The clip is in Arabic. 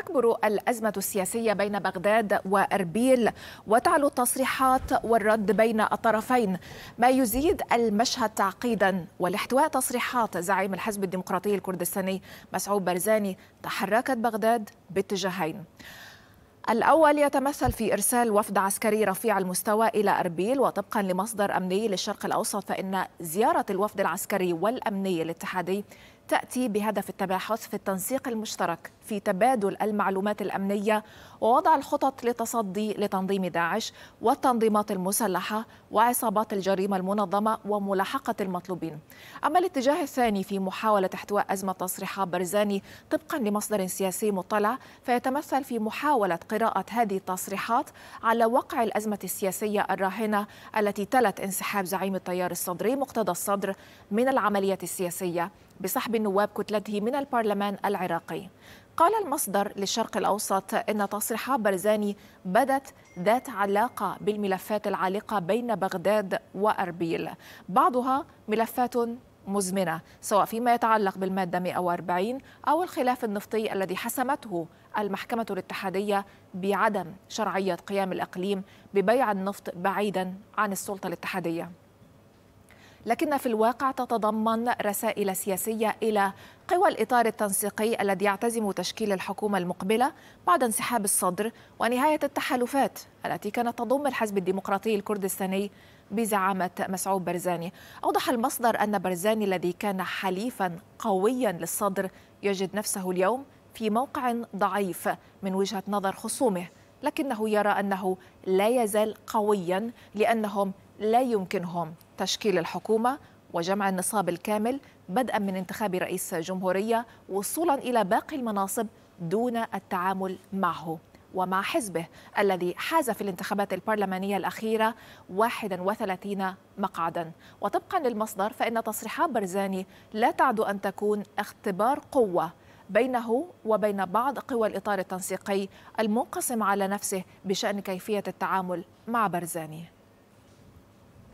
تكبر الأزمة السياسية بين بغداد وأربيل وتعلو التصريحات والرد بين الطرفين ما يزيد المشهد تعقيدا ولاحتواء تصريحات زعيم الحزب الديمقراطي الكردستاني مسعود برزاني تحركت بغداد باتجاهين الأول يتمثل في إرسال وفد عسكري رفيع المستوى إلى أربيل وطبقا لمصدر أمني للشرق الأوسط فإن زيارة الوفد العسكري والأمني الاتحادي تأتي بهدف التباحث في التنسيق المشترك في تبادل المعلومات الأمنية ووضع الخطط لتصدي لتنظيم داعش والتنظيمات المسلحة وعصابات الجريمة المنظمة وملاحقة المطلوبين أما الاتجاه الثاني في محاولة احتواء أزمة تصريحات برزاني طبقا لمصدر سياسي مطلع فيتمثل في محاولة قراءة هذه التصريحات على وقع الأزمة السياسية الراهنة التي تلت انسحاب زعيم التيار الصدري مقتدى الصدر من العملية السياسية بسحب نواب كتلته من البرلمان العراقي قال المصدر للشرق الأوسط إن تصريحات برزاني بدت ذات علاقة بالملفات العالقة بين بغداد وأربيل بعضها ملفات مزمنة سواء فيما يتعلق بالمادة 140 أو الخلاف النفطي الذي حسمته المحكمة الاتحادية بعدم شرعية قيام الإقليم ببيع النفط بعيدا عن السلطة الاتحادية لكن في الواقع تتضمن رسائل سياسية إلى قوى الإطار التنسيقي الذي يعتزم تشكيل الحكومة المقبلة بعد انسحاب الصدر ونهاية التحالفات التي كانت تضم الحزب الديمقراطي الكردستاني بزعامة مسعود برزاني أوضح المصدر أن برزاني الذي كان حليفا قويا للصدر يجد نفسه اليوم في موقع ضعيف من وجهة نظر خصومه لكنه يرى أنه لا يزال قويا لأنهم لا يمكنهم تشكيل الحكومة وجمع النصاب الكامل بدءا من انتخاب رئيس جمهورية وصولا إلى باقي المناصب دون التعامل معه ومع حزبه الذي حاز في الانتخابات البرلمانية الأخيرة 31 مقعدا وطبقا للمصدر فإن تصريحات برزاني لا تعد أن تكون اختبار قوة بينه وبين بعض قوى الإطار التنسيقي المنقسم على نفسه بشأن كيفية التعامل مع برزاني